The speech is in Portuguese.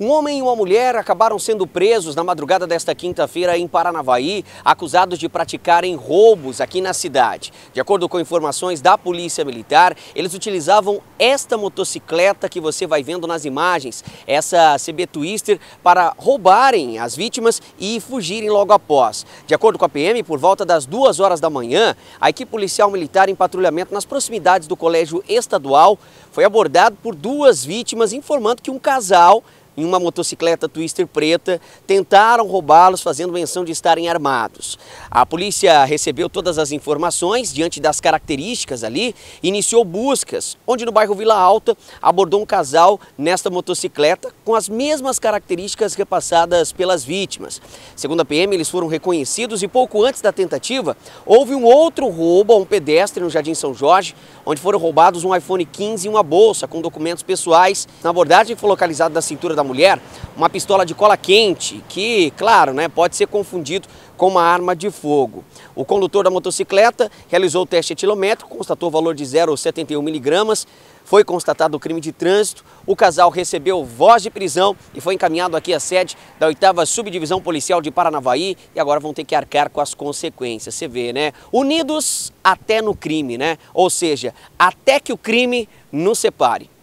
Um homem e uma mulher acabaram sendo presos na madrugada desta quinta-feira em Paranavaí, acusados de praticarem roubos aqui na cidade. De acordo com informações da Polícia Militar, eles utilizavam esta motocicleta que você vai vendo nas imagens, essa CB Twister, para roubarem as vítimas e fugirem logo após. De acordo com a PM, por volta das duas horas da manhã, a equipe policial militar em patrulhamento nas proximidades do Colégio Estadual foi abordado por duas vítimas informando que um casal em uma motocicleta Twister preta, tentaram roubá-los fazendo menção de estarem armados. A polícia recebeu todas as informações diante das características ali, iniciou buscas, onde no bairro Vila Alta abordou um casal nesta motocicleta com as mesmas características repassadas pelas vítimas. Segundo a PM, eles foram reconhecidos e pouco antes da tentativa, houve um outro roubo a um pedestre no Jardim São Jorge, onde foram roubados um iPhone 15 e uma bolsa com documentos pessoais. Na abordagem que foi localizada na cintura da mulher uma pistola de cola quente, que, claro, né, pode ser confundido com uma arma de fogo. O condutor da motocicleta realizou o teste etilométrico, constatou o valor de 0,71 miligramas, foi constatado o crime de trânsito, o casal recebeu voz de prisão e foi encaminhado aqui à sede da 8 Subdivisão Policial de Paranavaí e agora vão ter que arcar com as consequências. Você vê, né? Unidos até no crime, né? Ou seja, até que o crime nos separe.